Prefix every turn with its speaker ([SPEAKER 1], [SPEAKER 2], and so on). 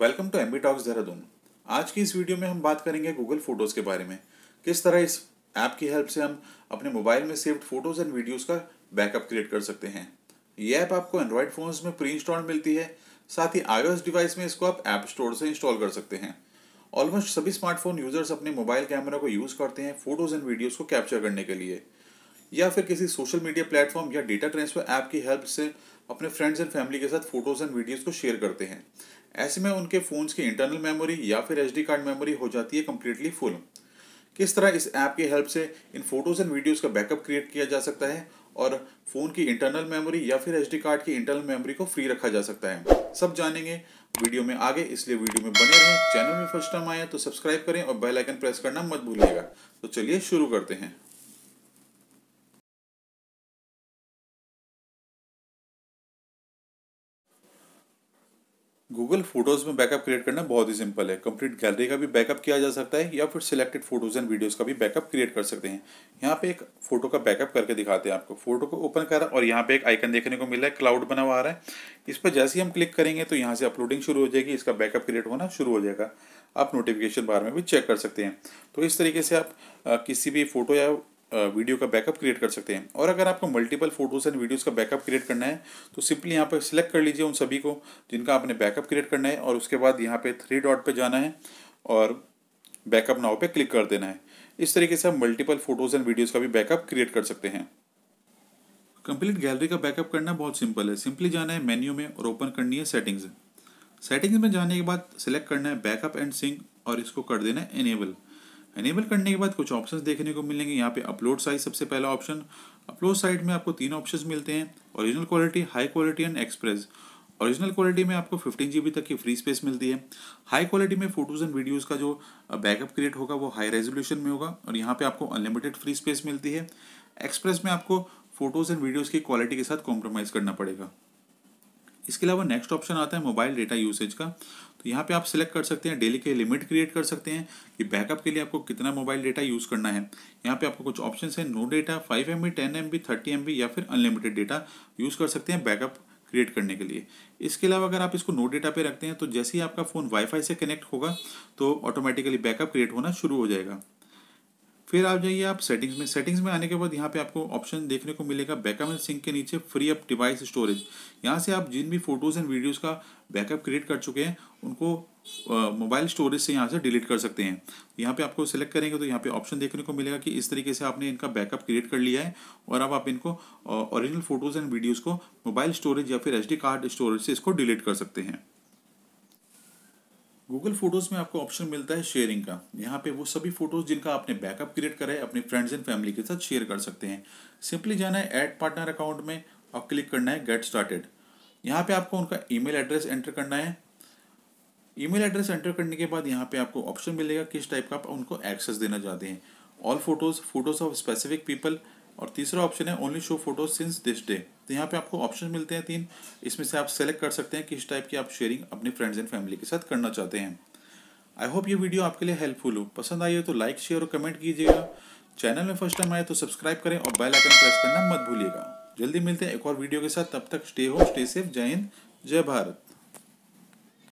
[SPEAKER 1] welcome to M B talks Dehradun आज की इस वीडियो में हम बात करेंगे गूगल फोटोज़ के बारे में किस तरह इस ऐप की हेल्प से हम अपने मोबाइल में सेव्ड फोटोज़ एंड वीडियोज़ का बैकअप क्रिएट कर सकते हैं ये ऐप आपको एंड्रॉयड फ़ोन में प्री इंस्टॉल मिलती है साथ ही आई डिवाइस में इसको आप ऐप स्टोर से इंस्टॉल कर सकते हैं ऑलमोस्ट सभी स्मार्टफोन यूज़र्स अपने मोबाइल कैमरा को यूज़ करते हैं फोटोज़ एंड वीडियोज़ को कैप्चर करने के लिए या फिर किसी सोशल मीडिया प्लेटफॉर्म या डेटा ट्रांसफर ऐप की हेल्प से अपने फ्रेंड्स एंड फैमिली के साथ फोटोज़ एंड वीडियोज़ को शेयर करते हैं ऐसे में उनके फ़ोन्स की इंटरनल मेमोरी या फिर एच कार्ड मेमोरी हो जाती है कम्प्लीटली फुल किस तरह इस ऐप की हेल्प से इन फोटोज़ एंड वीडियोज़ का बैकअप क्रिएट किया जा सकता है और फ़ोन की इंटरनल मेमोरी या फिर एच कार्ड की इंटरनल मेमोरी को फ्री रखा जा सकता है सब जानेंगे वीडियो में आगे इसलिए वीडियो में बने रहें चैनल में फर्स्ट टाइम आए तो सब्सक्राइब करें और बेल आइकन प्रेस करना मत भूलिएगा तो चलिए शुरू करते हैं गूगल फोटोज़ में बैकअप क्रिएट करना बहुत ही सिंपल है कंप्लीट गैलरी का भी बैकअप किया जा सकता है या फिर सिलेक्टेड फोटोज़ एंड वीडियोज़ का भी बैकअप क्रिएट कर सकते हैं यहाँ पे एक फोटो का बैकअप करके दिखाते हैं आपको फोटो को ओपन कर और यहाँ पे एक आइकन देखने को मिला है क्लाउड बना हुआ आ रहा है इस पर जैसे ही हम क्लिक करेंगे तो यहाँ से अपलोडिंग शुरू हो जाएगी इसका बैकअप क्रिएट होना शुरू हो जाएगा आप नोटिफिकेशन बार में भी चेक कर सकते हैं तो इस तरीके से आप किसी भी फोटो या वीडियो का बैकअप क्रिएट कर सकते हैं और अगर आपको मल्टीपल फोटोज एंड वीडियोज़ का बैकअप क्रिएट करना है तो सिंपली यहाँ पर सिलेक्ट कर लीजिए उन सभी को जिनका आपने बैकअप क्रिएट करना है और उसके बाद यहाँ पे थ्री डॉट पे जाना है और बैकअप नाव पे क्लिक कर देना है इस तरीके से हम मल्टीपल फोटोज़ एंड वीडियोज़ का भी बैकअप क्रिएट कर सकते हैं कंप्लीट गैलरी का बैकअप करना बहुत सिंपल है सिंपली जाना है मेन्यू में और ओपन करनी है सेटिंग्स सेटिंग्स में जाने के बाद सिलेक्ट करना है बैकअप एंड सिंक और इसको कर देना है इनेबल एनेबल करने के बाद कुछ ऑप्शंस देखने को मिलेंगे यहाँ पे अपलोड साइज सबसे पहला ऑप्शन अपलोड साइड में आपको तीन ऑप्शंस मिलते हैं original quality high quality and express original quality में आपको फिफ्टीन जी तक की फ्री स्पेस मिलती है हाई क्वालिटी में फोटोज़ एंड वीडियोज़ का जो बैकअप क्रिएट होगा वो हाई रेजोल्यूशन में होगा और यहाँ पे आपको अनलिमिटेड फ्री स्पेस मिलती है एक्सप्रेस में आपको फोटोज़ एंड वीडियोज़ की क्वालिटी के साथ कॉम्प्रोमाइज़ करना पड़ेगा इसके अलावा नेक्स्ट ऑप्शन आता है मोबाइल डेटा यूसेज का तो यहाँ पे आप सिलेक्ट कर सकते हैं डेली के लिमिट क्रिएट कर सकते हैं कि बैकअप के लिए आपको कितना मोबाइल डेटा यूज़ करना है यहाँ पे आपको कुछ ऑप्शन है no data five M B ten M B thirty M B या फिर अनलिमिटेड डेटा यूज़ कर सकते हैं बैकअप क्रिएट करने के लिए इसके अलावा अगर आप इसको नो डेटा पे रखते हैं तो जैसे ही आपका फ़ोन वाईफाई से कनेक्ट होगा तो ऑटोमेटिकली बैकअप क्रिएट होना शुरू हो जाएगा फिर आप जाइए आप सेटिंग्स में सेटिंग्स में आने के बाद यहाँ पे आपको ऑप्शन देखने को मिलेगा बैकअप एंड सिंक के नीचे फ्री अप डिवाइस स्टोरेज यहाँ से आप जिन भी फोटोज़ एंड वीडियोज़ का बैकअप क्रिएट कर चुके हैं उनको मोबाइल स्टोरेज से यहाँ से डिलीट कर सकते हैं यहाँ पे आपको सिलेक्ट करेंगे तो यहाँ पे ऑप्शन देखने को मिलेगा कि इस तरीके से आपने इनका बैकअप क्रिएट कर लिया है और अब आप इनको ओरिजिनल फोटोज़ एंड वीडियोज़ को मोबाइल स्टोरेज या फिर एच कार्ड स्टोरेज से इसको डिलीट कर सकते हैं गूगल फोटोज़ में आपको ऑप्शन मिलता है शेयरिंग का यहाँ पे वो सभी फोटोज़ जिनका आपने बैकअप क्रिएट करा है अपने फ्रेंड्स एंड फैमिली के साथ शेयर कर सकते हैं सिंपली जाना है ऐड पार्टनर अकाउंट में और क्लिक करना है गेट स्टार्टेड यहाँ पे आपको उनका ईमेल एड्रेस एंटर करना है ईमेल एड्रेस एंटर करने के बाद यहाँ पे आपको ऑप्शन मिलेगा किस टाइप का आप उनको एक्सेस देना चाहते हैं all photos photos of specific people और तीसरा ऑप्शन है only show photo since this day तो यहाँ पे आपको ऑप्शन मिलते हैं तीन इसमें से आप सेलेक्ट कर सकते हैं किस टाइप की आप शेयरिंग अपने फ्रेंड्स एंड फैमिली के साथ करना चाहते हैं आई होप ये वीडियो आपके लिए हेल्पफुल हो पसंद आई हो तो लाइक शेयर और कमेंट कीजिएगा चैनल में फर्स्ट टाइम आए तो सब्सक्राइब करें और बेल आइकन प्रेस करना मत भूलिएगा जल्दी मिलते हैं एक और वीडियो के साथ तब तक स्टे हो स्टे सेफ जय हिंद जय भारत